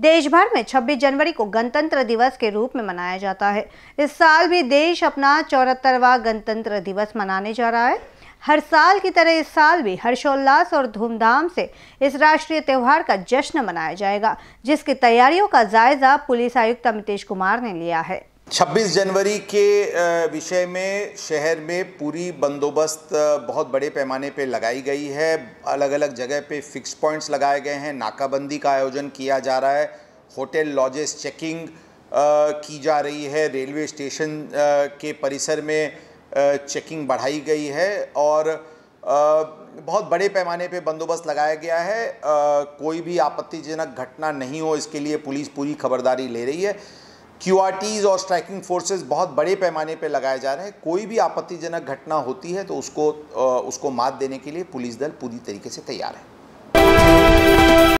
देश भर में 26 जनवरी को गणतंत्र दिवस के रूप में मनाया जाता है इस साल भी देश अपना चौहत्तरवा गणतंत्र दिवस मनाने जा रहा है हर साल की तरह इस साल भी हर्षोल्लास और धूमधाम से इस राष्ट्रीय त्यौहार का जश्न मनाया जाएगा जिसकी तैयारियों का जायजा पुलिस आयुक्त अमितेश कुमार ने लिया है 26 जनवरी के विषय में शहर में पूरी बंदोबस्त बहुत बड़े पैमाने पे लगाई गई है अलग अलग जगह पे फिक्स पॉइंट्स लगाए गए हैं नाकाबंदी का आयोजन किया जा रहा है होटल लॉजेस चेकिंग की जा रही है रेलवे स्टेशन के परिसर में चेकिंग बढ़ाई गई है और बहुत बड़े पैमाने पे बंदोबस्त लगाया गया है कोई भी आपत्तिजनक घटना नहीं हो इसके लिए पुलिस पूरी खबरदारी ले रही है क्यू और स्ट्राइकिंग फोर्सेस बहुत बड़े पैमाने पर लगाए जा रहे हैं कोई भी आपत्तिजनक घटना होती है तो उसको उसको मात देने के लिए पुलिस दल पूरी तरीके से तैयार है